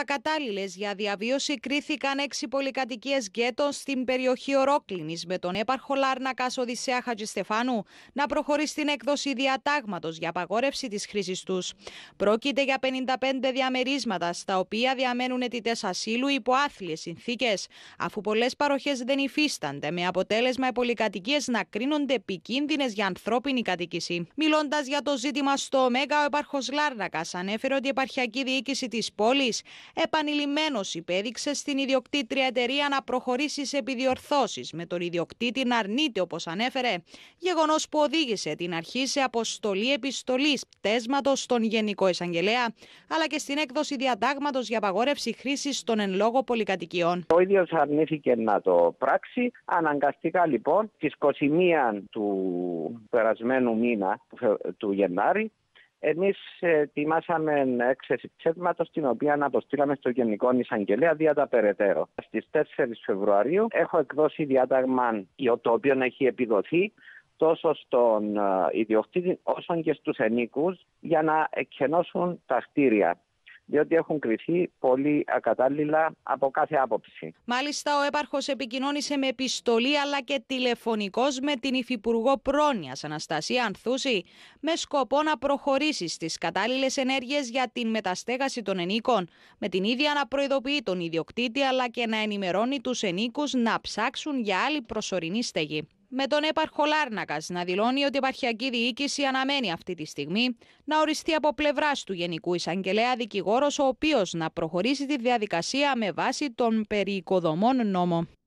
Ακατάλληλε για διαβίωση κρίθηκαν έξι πολυκατοικίες γκέτο στην περιοχή Ορόκληνη, με τον έπαρχο Λάρνακας Οδυσσέα Χατζηστεφάνου να προχωρήσει στην έκδοση διατάγματος για απαγόρευση της χρήσης τους. Πρόκειται για 55 διαμερίσματα, στα οποία διαμένουν αιτητές ασύλου υπό άθλιες συνθήκες, αφού πολλές παροχές δεν υφίστανται, με αποτέλεσμα οι πολυκατοικίες να κρίνονται επικίνδυνες για ανθρώπινη κατοίκηση. Μιλώντας για το ζήτημα στο ΜΕΓΑ, ο έπαρχος Λάρνακας ανέφερε ότι η επαρχιακή διοίκηση της πόλης επανειλημμένω υπέδειξε στην ιδιοκτήτρια εταιρεία να προχωρήσει σε επιδιορθώσεις με τον ιδιοκτήτη να αρνείται, όπως ανέφερε, γεγονός που οδήγησε την αρχή σε αποστολή επιστολής πτέσματος στον Γενικό Εισαγγελέα, αλλά και στην έκδοση διατάγματος για απαγόρευση χρήσης των εν λόγω πολυκατοικιών. Ο ίδιος αρνήθηκε να το πράξει. Αναγκαστικά λοιπόν τη 21 του περασμένου μήνα του Γενάρη εμείς ε, ετοιμάσαμε έξεση ψεύματο, την οποία αποστήλαμε στο Γενικό Εισαγγελέα δια τα περαιτέρω. Στις 4 Φεβρουαρίου έχω εκδώσει διάταγμα το οποίο έχει επιδοθεί τόσο στον ε, ιδιοκτήτη όσο και στους ενίκους για να εκχενώσουν τα κτίρια διότι έχουν κριθεί πολύ ακατάλληλα από κάθε άποψη. Μάλιστα, ο έπαρχος επικοινώνησε με επιστολή αλλά και τηλεφωνικός με την Υφυπουργό Πρόνοιας Αναστασία Ανθούση με σκοπό να προχωρήσει στις κατάλληλες ενέργειες για την μεταστέγαση των ενίκων, με την ίδια να προειδοποιεί τον ιδιοκτήτη αλλά και να ενημερώνει τους ενίκους να ψάξουν για άλλη προσωρινή στέγη με τον έπαρχο Λάρνακας να δηλώνει ότι η επαρχιακή διοίκηση αναμένει αυτή τη στιγμή να οριστεί από πλευράς του Γενικού Εισαγγελέα δικηγόρος, ο οποίος να προχωρήσει τη διαδικασία με βάση τον περιοικοδομών νόμο.